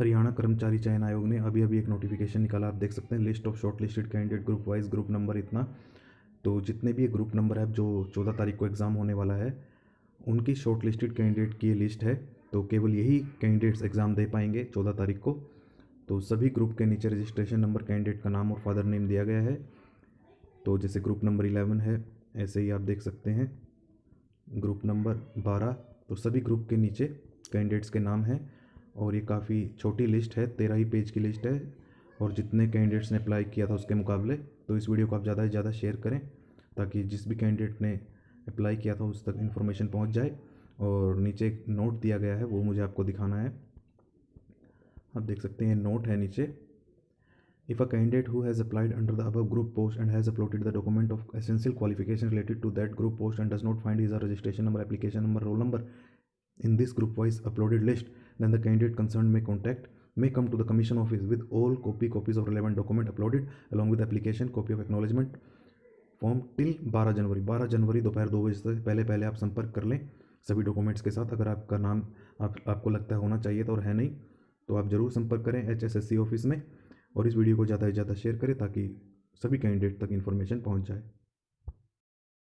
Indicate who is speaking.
Speaker 1: हरियाणा कर्मचारी चयन आयोग ने अभी अभी एक नोटिफिकेशन निकाला आप देख सकते हैं list of shortlisted candidate group wise group number इतना तो जितने भी ये ग्रुप नंबर है जो चौदह तारीख को एग्ज़ाम होने वाला है उनकी शॉर्ट लिस्टेड कैंडिडेट की लिस्ट है तो केवल यही कैंडिडेट्स एग्ज़ाम दे पाएंगे चौदह तारीख को तो सभी ग्रुप के नीचे रजिस्ट्रेशन नंबर कैंडिडेट का नाम और फादर नेम दिया गया है तो जैसे ग्रुप नंबर इलेवन है ऐसे ही आप देख सकते हैं ग्रुप नंबर बारह तो सभी ग्रुप के नीचे कैंडिडेट्स के नाम हैं और ये काफ़ी छोटी लिस्ट है तेरह ही पेज की लिस्ट है और जितने कैंडिडेट्स ने अप्लाई किया था उसके मुकाबले तो इस वीडियो को आप ज़्यादा से ज़्यादा शेयर करें ताकि जिस भी कैंडिडेट ने अप्लाई किया था उस तक इन्फॉर्मेशन पहुँच जाए और नीचे एक नोट दिया गया है वो मुझे आपको दिखाना है आप देख सकते हैं नोट है नीचे if a candidate who has applied under the अब group post and has uploaded the document of essential qualification related to that group post and does not find his registration number application number roll number in this group wise uploaded list, then the candidate concerned may contact may come to the commission office with all copy copies of relevant document uploaded along with application copy of acknowledgement form till 12 january 12 january dopahar 2 baje से pehle pehle aap sampark kar le सभी documents के साथ अगर आपका नाम आप आपको लगता है होना चाहिए तो और है नहीं तो आप ज़रूर संपर्क करें एच ऑफिस में और इस वीडियो को ज़्यादा से ज़्यादा शेयर करें ताकि सभी कैंडिडेट तक इन्फॉर्मेशन पहुंच जाए